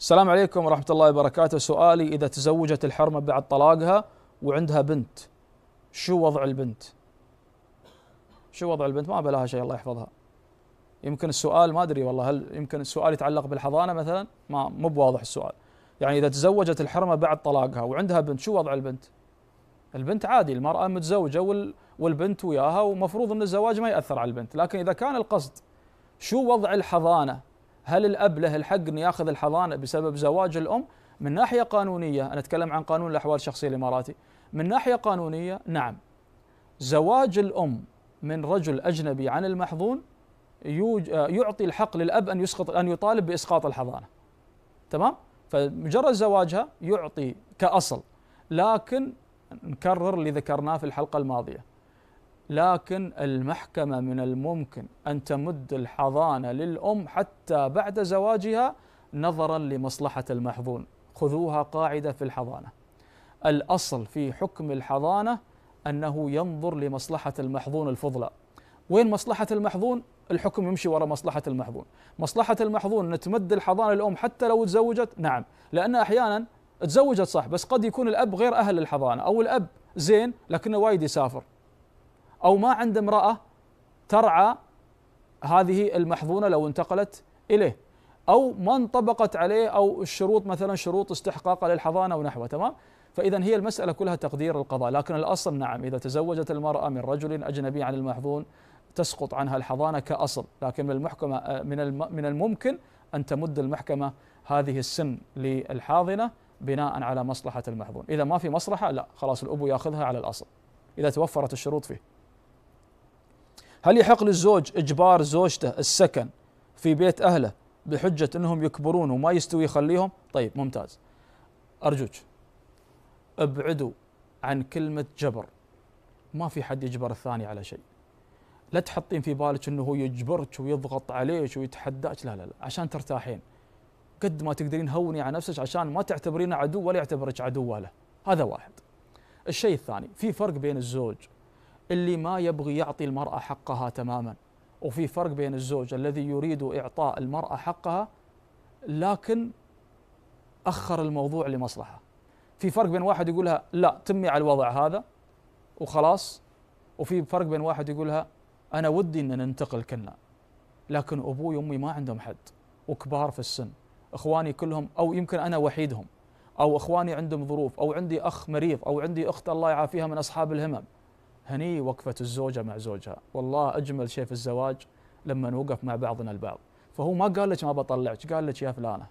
السلام عليكم ورحمة الله وبركاته سؤالي إذا تزوجت الحرمة بعد طلاقها وعندها بنت شو وضع البنت شو وضع البنت ما بلاها شيء الله يحفظها يمكن السؤال ما أدري والله هل يمكن السؤال يتعلق بالحضانة مثلا ما مو بواضح السؤال يعني إذا تزوجت الحرمة بعد طلاقها وعندها بنت شو وضع البنت البنت عادي المرأة متزوجة والبنت وياها ومفروض أن الزواج ما يأثر على البنت لكن إذا كان القصد شو وضع الحضانة هل الاب له الحق انه ياخذ الحضانه بسبب زواج الام؟ من ناحيه قانونيه انا اتكلم عن قانون الاحوال الشخصيه الاماراتي، من ناحيه قانونيه نعم زواج الام من رجل اجنبي عن المحظون يعطي الحق للاب ان يسقط ان يطالب باسقاط الحضانه. تمام؟ فمجرد زواجها يعطي كاصل لكن نكرر اللي ذكرناه في الحلقه الماضيه لكن المحكمة من الممكن أن تمد الحضانة للأم حتى بعد زواجها نظرا لمصلحة المحظون خذوها قاعدة في الحضانة الأصل في حكم الحضانة أنه ينظر لمصلحة المحظون الفضلى وين مصلحة المحظون؟ الحكم يمشي وراء مصلحة المحظون مصلحة المحظون أن تمد الحضانة للأم حتى لو تزوجت نعم لأن أحيانا تزوجت صح بس قد يكون الأب غير أهل الحضانة أو الأب زين لكنه وايد يسافر أو ما عند امرأة ترعى هذه المحظونة لو انتقلت إليه أو ما انطبقت عليه أو الشروط مثلا شروط استحقاق للحضانة ونحوه تمام فإذا هي المسألة كلها تقدير القضاء لكن الأصل نعم إذا تزوجت المرأة من رجل أجنبي عن المحظون تسقط عنها الحضانة كأصل لكن من المحكمة من من الممكن أن تمد المحكمة هذه السن للحاضنة بناء على مصلحة المحظون إذا ما في مصلحة لا خلاص الأبو يأخذها على الأصل إذا توفرت الشروط فيه هل يحق للزوج إجبار زوجته السكن في بيت أهله بحجة أنهم يكبرون وما يستوي يخليهم طيب ممتاز أرجوك ابعدوا عن كلمة جبر ما في حد يجبر الثاني على شيء لا تحطين في بالك انه هو يجبرك ويضغط عليك ويتحداك لا لا لا عشان ترتاحين قد ما تقدرين هوني على نفسك عشان ما تعتبرينه عدو ولا يعتبرك عدو له هذا واحد الشيء الثاني في فرق بين الزوج اللي ما يبغي يعطي المرأة حقها تماما وفي فرق بين الزوج الذي يريد إعطاء المرأة حقها لكن أخر الموضوع لمصلحة في فرق بين واحد يقولها لا تمي على الوضع هذا وخلاص وفي فرق بين واحد يقولها أنا ودي أن ننتقل كلنا لكن أبوي وأمي ما عندهم حد وكبار في السن إخواني كلهم أو يمكن أنا وحيدهم أو إخواني عندهم ظروف أو عندي أخ مريض أو عندي أخت الله يعافيها من أصحاب الهمم هني وقفة الزوجة مع زوجها والله أجمل شيء في الزواج لما نوقف مع بعضنا البعض فهو ما قال لك ما بطلعك قال لك يا فلانة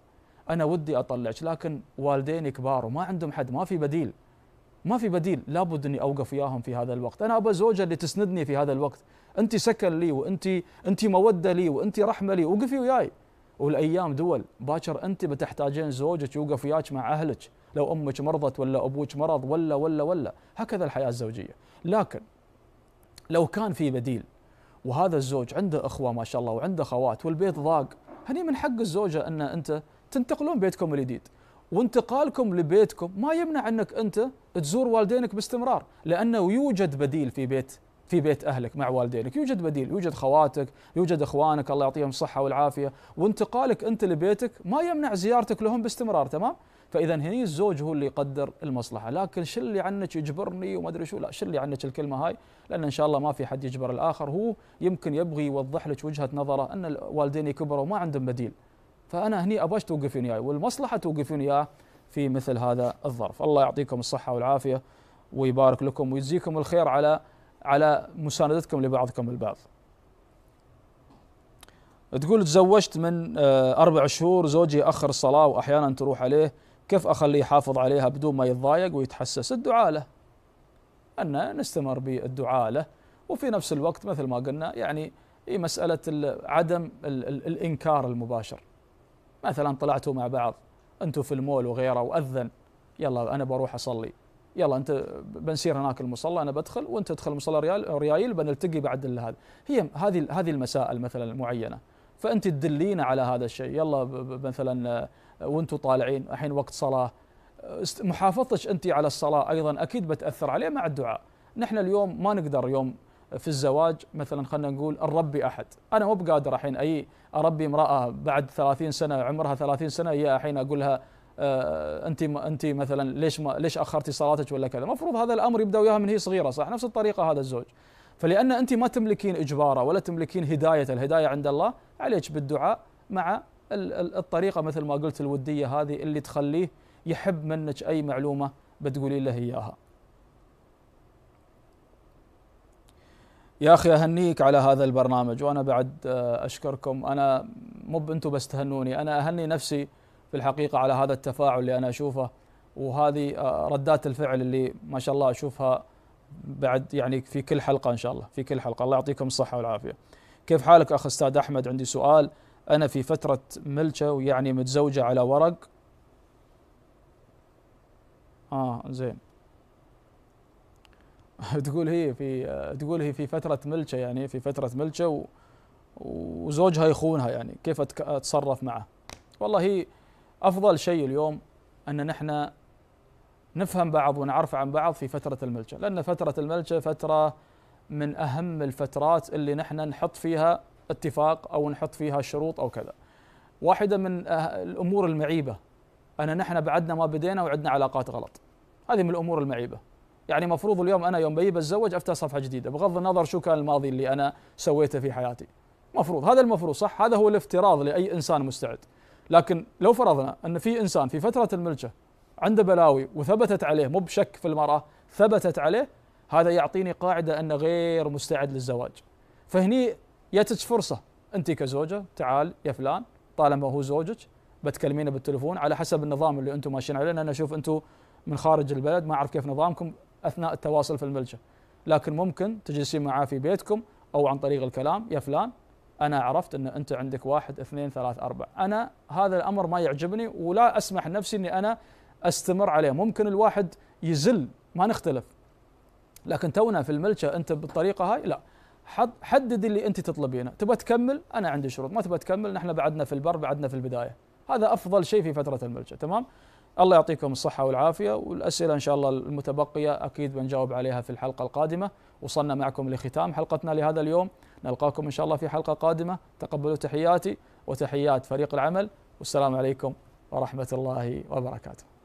أنا ودي أطلعك لكن والديني كبار وما عندهم حد ما في بديل ما في بديل لابد اني اوقف وياهم في هذا الوقت انا ابى زوجه اللي تسندني في هذا الوقت انت سكن لي وانت انت موده لي وانت رحمه لي وقفي وياي والايام دول باكر انت بتحتاجين زوجك يوقف وياك مع اهلك لو امك مرضت ولا ابوك مرض ولا ولا ولا هكذا الحياه الزوجيه لكن لو كان في بديل وهذا الزوج عنده اخوه ما شاء الله وعنده خوات والبيت ضاق هني من حق الزوجه ان انت تنتقلون بيتكم الجديد وانتقالكم لبيتكم ما يمنع انك انت تزور والدينك باستمرار لانه يوجد بديل في بيت في بيت اهلك مع والدينك يوجد بديل يوجد خواتك يوجد اخوانك الله يعطيهم الصحه والعافيه وانتقالك انت لبيتك ما يمنع زيارتك لهم باستمرار تمام فاذا هني الزوج هو اللي يقدر المصلحه لكن شو اللي عنك يجبرني وما ادري شو لا شو اللي عنك الكلمه هاي لان ان شاء الله ما في حد يجبر الاخر هو يمكن يبغي يوضح لك وجهه نظره ان الوالدين كبروا وما عندهم بديل فانا هني ابغاك توقفين وياي والمصلحه توقفين وياه في مثل هذا الظرف الله يعطيكم الصحه والعافيه ويبارك لكم ويجزيكم الخير على على مساندتكم لبعضكم البعض تقول تزوجت من آه، أربع شهور زوجي أخر الصلاة وأحيانا تروح عليه كيف أخليه يحافظ عليها بدون ما يتضايق ويتحسس الدعاء له أن نستمر بالدعاء له وفي نفس الوقت مثل ما قلنا يعني هي مسألة عدم الإنكار المباشر مثلا طلعتوا مع بعض أنتوا في المول وغيره وأذن يلا أنا بروح أصلي يلا أنت بنسير هناك المصلى أنا بدخل وأنت تدخل المصلى ريال ريايل بنلتقي بعد هذا هي هذه هذه المسائل مثلا معينة فأنت تدلينا على هذا الشيء يلا مثلا وانتم طالعين الحين وقت صلاه محافظتك انت على الصلاه ايضا اكيد بتاثر عليه مع الدعاء نحن اليوم ما نقدر يوم في الزواج مثلا خلينا نقول الربي احد انا مو بقادر الحين اي اربي امراه بعد 30 سنه عمرها 30 سنه هي الحين اقول لها انت آه، انت مثلا ليش ما ليش اخرتي صلاتك ولا كذا المفروض هذا الامر يبدا وياها من هي صغيره صح نفس الطريقه هذا الزوج فلان انت ما تملكين اجباره ولا تملكين هدايه الهدايه عند الله عليك بالدعاء مع الطريقه مثل ما قلت الوديه هذه اللي تخليه يحب منك اي معلومه بتقولي له اياها. يا اخي اهنيك على هذا البرنامج وانا بعد آه، اشكركم انا مو انتم بس تهنوني انا اهني نفسي في الحقيقه على هذا التفاعل اللي انا اشوفه وهذه آه، ردات الفعل اللي ما شاء الله اشوفها بعد يعني في كل حلقه ان شاء الله في كل حلقه الله يعطيكم الصحه والعافيه. كيف حالك اخ استاذ احمد عندي سؤال أنا في فترة ملكة ويعني متزوجة على ورق آه زين تقول هي في تقول هي في فترة ملكة يعني في فترة ملكة وزوجها يخونها يعني كيف أتصرف معه والله هي أفضل شيء اليوم أن نحن نفهم بعض ونعرف عن بعض في فترة الملكة لأن فترة الملكة فترة من أهم الفترات اللي نحن نحط فيها اتفاق او نحط فيها شروط او كذا واحده من أه، الامور المعيبه ان نحن بعدنا ما بدينا وعندنا علاقات غلط هذه من الامور المعيبه يعني مفروض اليوم انا يوم بيي بتزوج افتح صفحه جديده بغض النظر شو كان الماضي اللي انا سويته في حياتي مفروض هذا المفروض صح هذا هو الافتراض لاي انسان مستعد لكن لو فرضنا ان في انسان في فتره الملكه عنده بلاوي وثبتت عليه مو بشك في المراه ثبتت عليه هذا يعطيني قاعده انه غير مستعد للزواج فهني جاتك فرصه انت كزوجه تعال يا فلان طالما هو زوجك بتكلمينه بالتليفون على حسب النظام اللي انتم ماشيين عليه لان انا اشوف انتم من خارج البلد ما اعرف كيف نظامكم اثناء التواصل في الملجا لكن ممكن تجلسين معاه في بيتكم او عن طريق الكلام يا فلان انا عرفت ان انت عندك واحد اثنين ثلاث اربع انا هذا الامر ما يعجبني ولا اسمح لنفسي اني انا استمر عليه ممكن الواحد يزل ما نختلف لكن تونا في الملجا انت بالطريقه هاي لا حد حدد اللي انت تطلبينه تبغى تكمل انا عندي شروط ما تبغى تكمل نحن بعدنا في البر بعدنا في البدايه هذا افضل شيء في فتره الملجا تمام الله يعطيكم الصحه والعافيه والاسئله ان شاء الله المتبقيه اكيد بنجاوب عليها في الحلقه القادمه وصلنا معكم لختام حلقتنا لهذا اليوم نلقاكم ان شاء الله في حلقه قادمه تقبلوا تحياتي وتحيات فريق العمل والسلام عليكم ورحمه الله وبركاته